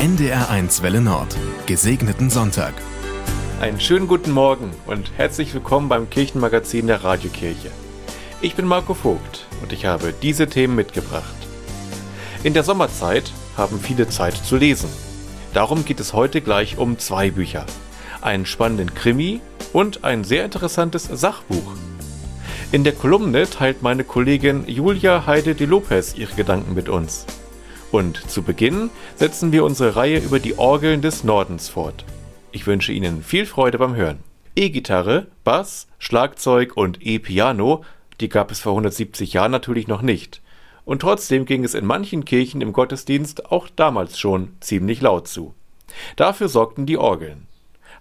NDR1 Welle Nord. Gesegneten Sonntag. Einen schönen guten Morgen und herzlich willkommen beim Kirchenmagazin der Radiokirche. Ich bin Marco Vogt und ich habe diese Themen mitgebracht. In der Sommerzeit haben viele Zeit zu lesen. Darum geht es heute gleich um zwei Bücher. Einen spannenden Krimi und ein sehr interessantes Sachbuch. In der Kolumne teilt meine Kollegin Julia Heide de Lopez ihre Gedanken mit uns. Und zu Beginn setzen wir unsere Reihe über die Orgeln des Nordens fort. Ich wünsche Ihnen viel Freude beim Hören. E-Gitarre, Bass, Schlagzeug und E-Piano, die gab es vor 170 Jahren natürlich noch nicht. Und trotzdem ging es in manchen Kirchen im Gottesdienst auch damals schon ziemlich laut zu. Dafür sorgten die Orgeln.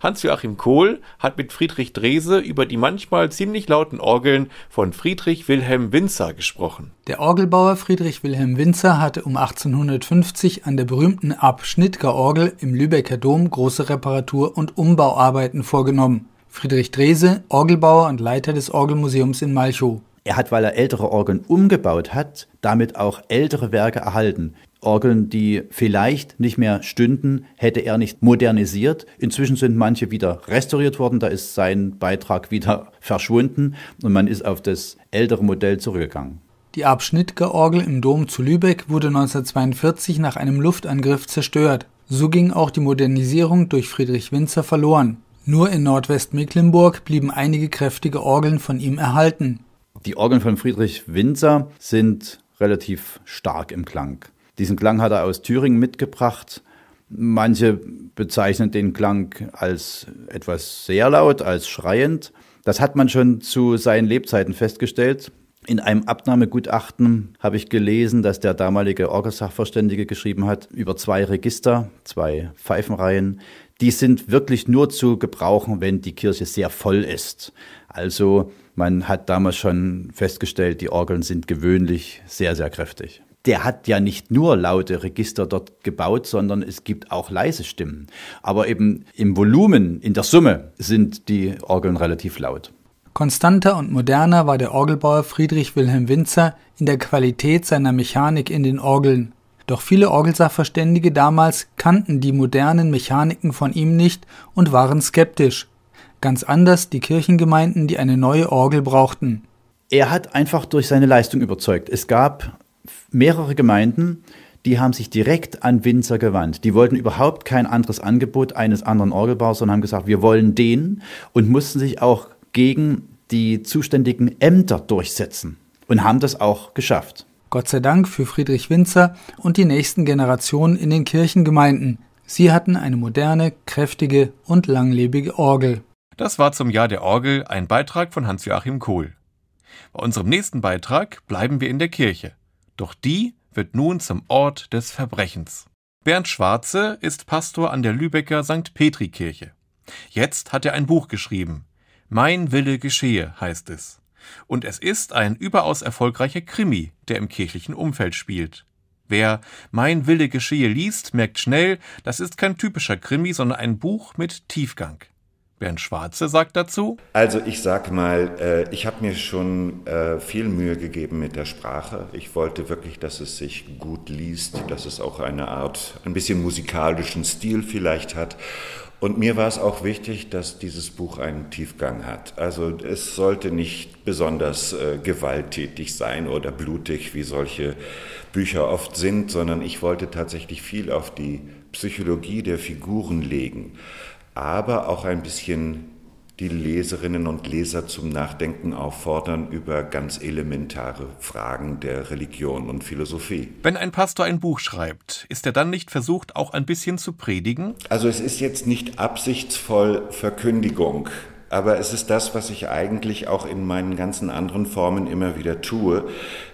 Hans-Joachim Kohl hat mit Friedrich Drese über die manchmal ziemlich lauten Orgeln von Friedrich Wilhelm Winzer gesprochen. Der Orgelbauer Friedrich Wilhelm Winzer hatte um 1850 an der berühmten ab orgel im Lübecker Dom große Reparatur- und Umbauarbeiten vorgenommen. Friedrich Drese, Orgelbauer und Leiter des Orgelmuseums in Malchow. Er hat, weil er ältere Orgeln umgebaut hat, damit auch ältere Werke erhalten. Orgeln, die vielleicht nicht mehr stünden, hätte er nicht modernisiert. Inzwischen sind manche wieder restauriert worden, da ist sein Beitrag wieder verschwunden und man ist auf das ältere Modell zurückgegangen. Die Abschnittger-Orgel im Dom zu Lübeck wurde 1942 nach einem Luftangriff zerstört. So ging auch die Modernisierung durch Friedrich Winzer verloren. Nur in Nordwestmecklenburg blieben einige kräftige Orgeln von ihm erhalten. Die Orgeln von Friedrich Winzer sind relativ stark im Klang. Diesen Klang hat er aus Thüringen mitgebracht. Manche bezeichnen den Klang als etwas sehr laut, als schreiend. Das hat man schon zu seinen Lebzeiten festgestellt. In einem Abnahmegutachten habe ich gelesen, dass der damalige Orgelsachverständige geschrieben hat über zwei Register, zwei Pfeifenreihen. Die sind wirklich nur zu gebrauchen, wenn die Kirche sehr voll ist. Also man hat damals schon festgestellt, die Orgeln sind gewöhnlich sehr, sehr kräftig der hat ja nicht nur laute Register dort gebaut, sondern es gibt auch leise Stimmen. Aber eben im Volumen, in der Summe sind die Orgeln relativ laut. Konstanter und moderner war der Orgelbauer Friedrich Wilhelm Winzer in der Qualität seiner Mechanik in den Orgeln. Doch viele Orgelsachverständige damals kannten die modernen Mechaniken von ihm nicht und waren skeptisch. Ganz anders die Kirchengemeinden, die eine neue Orgel brauchten. Er hat einfach durch seine Leistung überzeugt. Es gab mehrere Gemeinden, die haben sich direkt an Winzer gewandt. Die wollten überhaupt kein anderes Angebot eines anderen Orgelbaus, sondern haben gesagt, wir wollen den und mussten sich auch gegen die zuständigen Ämter durchsetzen und haben das auch geschafft. Gott sei Dank für Friedrich Winzer und die nächsten Generationen in den Kirchengemeinden. Sie hatten eine moderne, kräftige und langlebige Orgel. Das war zum Jahr der Orgel ein Beitrag von Hans-Joachim Kohl. Bei unserem nächsten Beitrag bleiben wir in der Kirche. Doch die wird nun zum Ort des Verbrechens. Bernd Schwarze ist Pastor an der Lübecker St. Petri-Kirche. Jetzt hat er ein Buch geschrieben. Mein Wille geschehe, heißt es. Und es ist ein überaus erfolgreicher Krimi, der im kirchlichen Umfeld spielt. Wer Mein Wille geschehe liest, merkt schnell, das ist kein typischer Krimi, sondern ein Buch mit Tiefgang. Bernd Schwarze sagt dazu. Also ich sag mal, äh, ich habe mir schon äh, viel Mühe gegeben mit der Sprache. Ich wollte wirklich, dass es sich gut liest, dass es auch eine Art, ein bisschen musikalischen Stil vielleicht hat. Und mir war es auch wichtig, dass dieses Buch einen Tiefgang hat. Also es sollte nicht besonders äh, gewalttätig sein oder blutig, wie solche Bücher oft sind, sondern ich wollte tatsächlich viel auf die Psychologie der Figuren legen aber auch ein bisschen die Leserinnen und Leser zum Nachdenken auffordern über ganz elementare Fragen der Religion und Philosophie. Wenn ein Pastor ein Buch schreibt, ist er dann nicht versucht, auch ein bisschen zu predigen? Also es ist jetzt nicht absichtsvoll Verkündigung aber es ist das, was ich eigentlich auch in meinen ganzen anderen Formen immer wieder tue,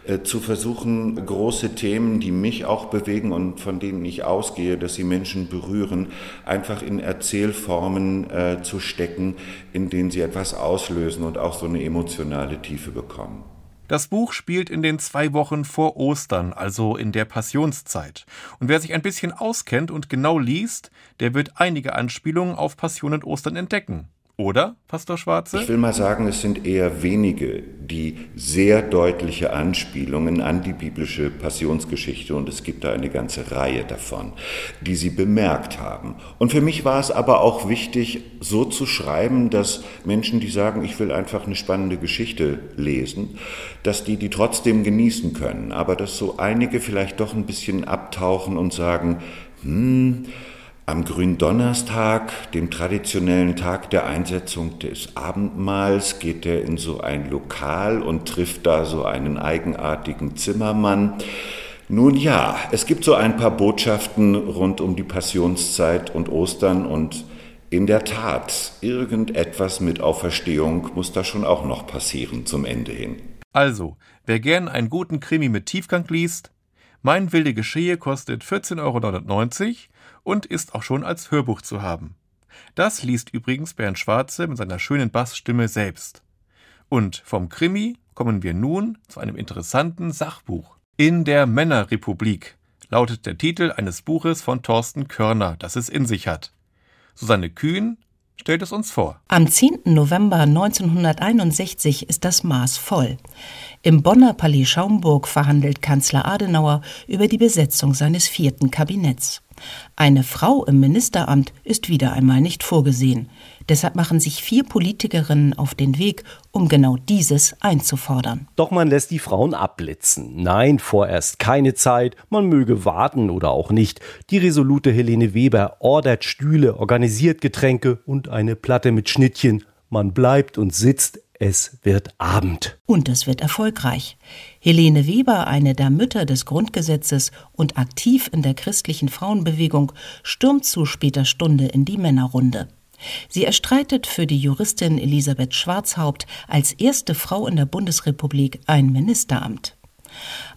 äh, zu versuchen, große Themen, die mich auch bewegen und von denen ich ausgehe, dass sie Menschen berühren, einfach in Erzählformen äh, zu stecken, in denen sie etwas auslösen und auch so eine emotionale Tiefe bekommen. Das Buch spielt in den zwei Wochen vor Ostern, also in der Passionszeit. Und wer sich ein bisschen auskennt und genau liest, der wird einige Anspielungen auf Passion und Ostern entdecken. Oder, Pastor Schwarze? Ich will mal sagen, es sind eher wenige, die sehr deutliche Anspielungen an die biblische Passionsgeschichte, und es gibt da eine ganze Reihe davon, die sie bemerkt haben. Und für mich war es aber auch wichtig, so zu schreiben, dass Menschen, die sagen, ich will einfach eine spannende Geschichte lesen, dass die die trotzdem genießen können, aber dass so einige vielleicht doch ein bisschen abtauchen und sagen, hm, am Gründonnerstag, dem traditionellen Tag der Einsetzung des Abendmahls, geht er in so ein Lokal und trifft da so einen eigenartigen Zimmermann. Nun ja, es gibt so ein paar Botschaften rund um die Passionszeit und Ostern und in der Tat, irgendetwas mit Auferstehung muss da schon auch noch passieren zum Ende hin. Also, wer gern einen guten Krimi mit Tiefgang liest, Mein wilde Geschehe kostet 14,99 Euro und ist auch schon als Hörbuch zu haben. Das liest übrigens Bernd Schwarze mit seiner schönen Bassstimme selbst. Und vom Krimi kommen wir nun zu einem interessanten Sachbuch. In der Männerrepublik lautet der Titel eines Buches von Thorsten Körner, das es in sich hat. Susanne Kühn stellt es uns vor. Am 10. November 1961 ist das Maß voll. Im Bonner Palais Schaumburg verhandelt Kanzler Adenauer über die Besetzung seines vierten Kabinetts. Eine Frau im Ministeramt ist wieder einmal nicht vorgesehen. Deshalb machen sich vier Politikerinnen auf den Weg, um genau dieses einzufordern. Doch man lässt die Frauen abblitzen. Nein, vorerst keine Zeit, man möge warten oder auch nicht. Die resolute Helene Weber ordert Stühle, organisiert Getränke und eine Platte mit Schnittchen. Man bleibt und sitzt es wird Abend. Und es wird erfolgreich. Helene Weber, eine der Mütter des Grundgesetzes und aktiv in der christlichen Frauenbewegung, stürmt zu später Stunde in die Männerrunde. Sie erstreitet für die Juristin Elisabeth Schwarzhaupt als erste Frau in der Bundesrepublik ein Ministeramt.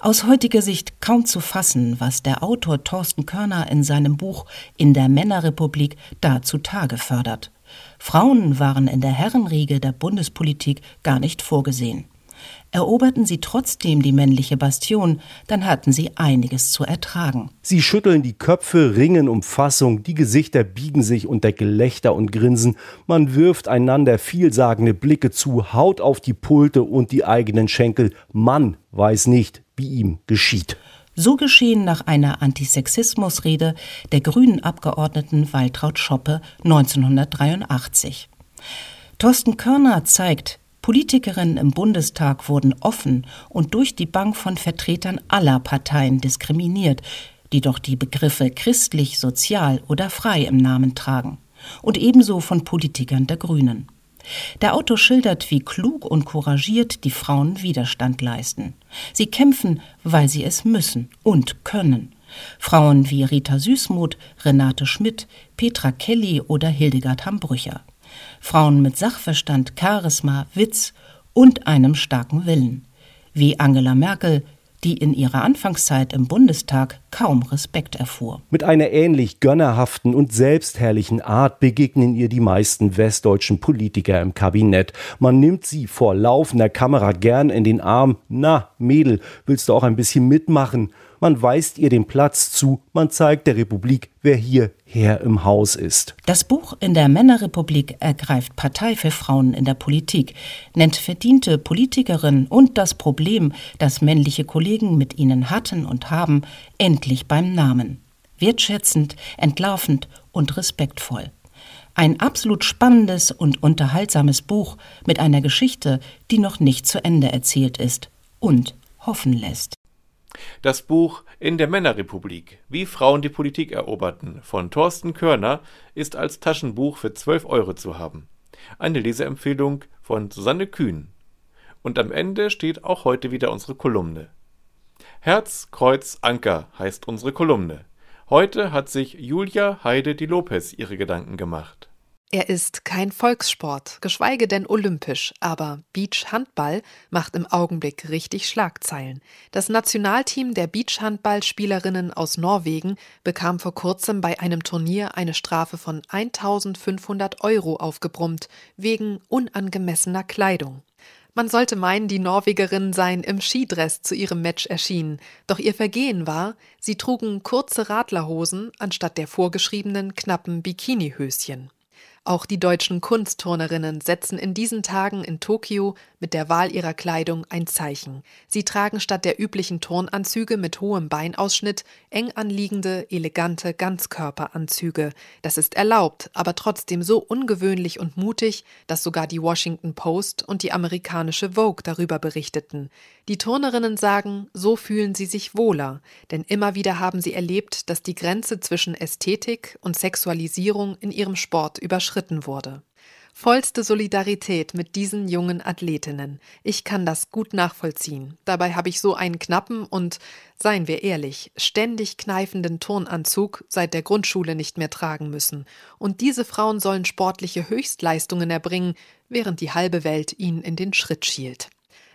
Aus heutiger Sicht kaum zu fassen, was der Autor Thorsten Körner in seinem Buch In der Männerrepublik da zutage fördert. Frauen waren in der Herrenriege der Bundespolitik gar nicht vorgesehen. Eroberten sie trotzdem die männliche Bastion, dann hatten sie einiges zu ertragen. Sie schütteln die Köpfe, ringen um Fassung, die Gesichter biegen sich unter Gelächter und Grinsen, man wirft einander vielsagende Blicke zu, haut auf die Pulte und die eigenen Schenkel. Mann weiß nicht, wie ihm geschieht. So geschehen nach einer Antisexismusrede der grünen Abgeordneten Waltraud Schoppe 1983. Thorsten Körner zeigt, Politikerinnen im Bundestag wurden offen und durch die Bank von Vertretern aller Parteien diskriminiert, die doch die Begriffe christlich, sozial oder frei im Namen tragen, und ebenso von Politikern der Grünen. Der Autor schildert, wie klug und couragiert die Frauen Widerstand leisten. Sie kämpfen, weil sie es müssen und können. Frauen wie Rita Süßmuth, Renate Schmidt, Petra Kelly oder Hildegard Hambrücher. Frauen mit Sachverstand, Charisma, Witz und einem starken Willen. Wie Angela Merkel, die in ihrer Anfangszeit im Bundestag kaum Respekt erfuhr. Mit einer ähnlich gönnerhaften und selbstherrlichen Art begegnen ihr die meisten westdeutschen Politiker im Kabinett. Man nimmt sie vor laufender Kamera gern in den Arm. Na, Mädel, willst du auch ein bisschen mitmachen? man weist ihr den Platz zu, man zeigt der Republik, wer hier Herr im Haus ist. Das Buch In der Männerrepublik ergreift Partei für Frauen in der Politik, nennt verdiente Politikerinnen und das Problem, das männliche Kollegen mit ihnen hatten und haben, endlich beim Namen. Wertschätzend, entlarvend und respektvoll. Ein absolut spannendes und unterhaltsames Buch mit einer Geschichte, die noch nicht zu Ende erzählt ist und hoffen lässt. Das Buch In der Männerrepublik – Wie Frauen die Politik eroberten von Thorsten Körner ist als Taschenbuch für 12 Euro zu haben, eine Leseempfehlung von Susanne Kühn. Und am Ende steht auch heute wieder unsere Kolumne. Herz, Kreuz, Anker heißt unsere Kolumne. Heute hat sich Julia Heide-Di Lopez ihre Gedanken gemacht er ist kein Volkssport, geschweige denn olympisch, aber Beachhandball macht im Augenblick richtig Schlagzeilen. Das Nationalteam der Beachhandballspielerinnen aus Norwegen bekam vor kurzem bei einem Turnier eine Strafe von 1500 Euro aufgebrummt, wegen unangemessener Kleidung. Man sollte meinen, die Norwegerinnen seien im Skidress zu ihrem Match erschienen, doch ihr Vergehen war, sie trugen kurze Radlerhosen anstatt der vorgeschriebenen knappen Bikinihöschen. Auch die deutschen Kunstturnerinnen setzen in diesen Tagen in Tokio mit der Wahl ihrer Kleidung ein Zeichen. Sie tragen statt der üblichen Turnanzüge mit hohem Beinausschnitt eng anliegende, elegante Ganzkörperanzüge. Das ist erlaubt, aber trotzdem so ungewöhnlich und mutig, dass sogar die Washington Post und die amerikanische Vogue darüber berichteten. Die Turnerinnen sagen, so fühlen sie sich wohler, denn immer wieder haben sie erlebt, dass die Grenze zwischen Ästhetik und Sexualisierung in ihrem Sport überschritten überschritten wurde. Vollste Solidarität mit diesen jungen Athletinnen. Ich kann das gut nachvollziehen. Dabei habe ich so einen knappen und, seien wir ehrlich, ständig kneifenden Turnanzug seit der Grundschule nicht mehr tragen müssen. Und diese Frauen sollen sportliche Höchstleistungen erbringen, während die halbe Welt ihnen in den Schritt schielt.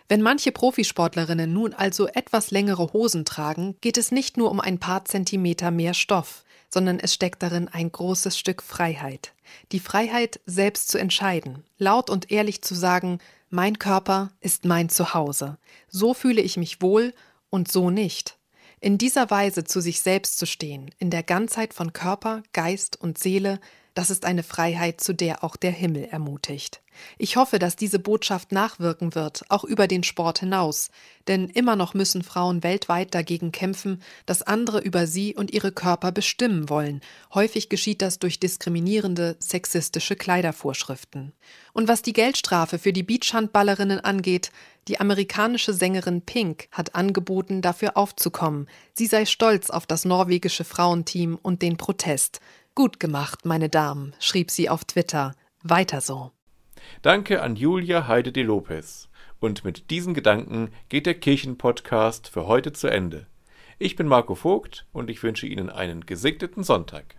Wenn manche Profisportlerinnen nun also etwas längere Hosen tragen, geht es nicht nur um ein paar Zentimeter mehr Stoff sondern es steckt darin ein großes Stück Freiheit. Die Freiheit, selbst zu entscheiden, laut und ehrlich zu sagen, mein Körper ist mein Zuhause, so fühle ich mich wohl und so nicht. In dieser Weise zu sich selbst zu stehen, in der Ganzheit von Körper, Geist und Seele, das ist eine Freiheit, zu der auch der Himmel ermutigt. Ich hoffe, dass diese Botschaft nachwirken wird, auch über den Sport hinaus, denn immer noch müssen Frauen weltweit dagegen kämpfen, dass andere über sie und ihre Körper bestimmen wollen. Häufig geschieht das durch diskriminierende, sexistische Kleidervorschriften. Und was die Geldstrafe für die Beachhandballerinnen angeht, die amerikanische Sängerin Pink hat angeboten, dafür aufzukommen. Sie sei stolz auf das norwegische Frauenteam und den Protest. Gut gemacht, meine Damen, schrieb sie auf Twitter. Weiter so. Danke an Julia Heide de Lopez. Und mit diesen Gedanken geht der Kirchenpodcast für heute zu Ende. Ich bin Marco Vogt und ich wünsche Ihnen einen gesegneten Sonntag.